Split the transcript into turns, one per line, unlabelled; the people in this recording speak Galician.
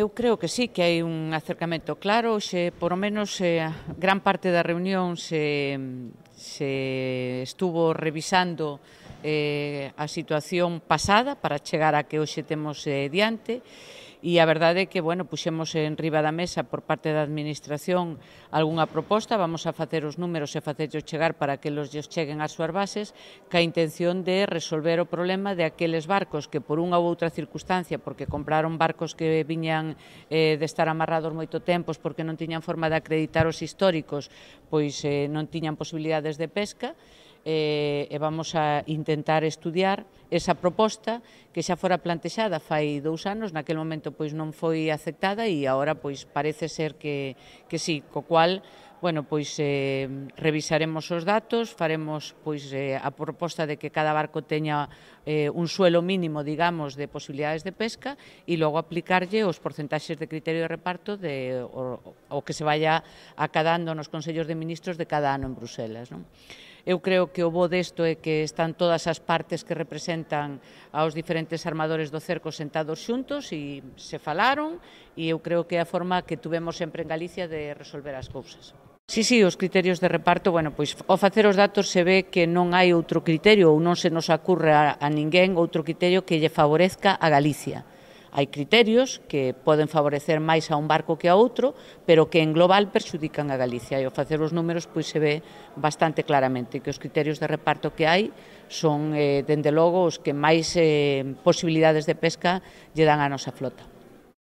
Eu creo que sí, que hai un acercamento claro, se por o menos eh, gran parte da reunión se, se estuvo revisando eh, a situación pasada para chegar a que hoxe temos eh, diante e a verdade é que, bueno, puxemos en riba da mesa por parte da Administración algunha proposta, vamos a facer os números e facerlos chegar para que los lles cheguen ás súas bases, ca intención de resolver o problema de aqueles barcos que por unha ou outra circunstancia, porque compraron barcos que viñan eh, de estar amarrados moito tempos porque non tiñan forma de acreditar os históricos, pois eh, non tiñan posibilidades de pesca, eh, e vamos a intentar estudiar esa proposta que xa fora plantexada fai dous anos, naquel momento pois non foi aceptada e agora pois parece ser que, que sí, co cual bueno, pois eh, revisaremos os datos, faremos pois eh, a proposta de que cada barco teña eh, un suelo mínimo, digamos, de posibilidades de pesca e logo aplicarlle os porcentaxes de criterio de reparto de o, o que se vaya acadando nos consellos de ministros de cada ano en Bruselas, non? Eu creo que o bo desto é que están todas as partes que representan aos diferentes armadores do cerco sentados xuntos e se falaron e eu creo que é a forma que tuvemos sempre en Galicia de resolver as cousas. Sí, sí, os criterios de reparto, bueno, pois ao facer os datos se ve que non hai outro criterio ou non se nos acurre a, a ninguén outro criterio que lle favorezca a Galicia. Hai criterios que poden favorecer máis a un barco que a outro, pero que en global perxudican a Galicia. E ao facer os números pois se ve bastante claramente que os criterios de reparto que hai son, eh, dende logo, os que máis eh, posibilidades de pesca lle dan a nosa flota.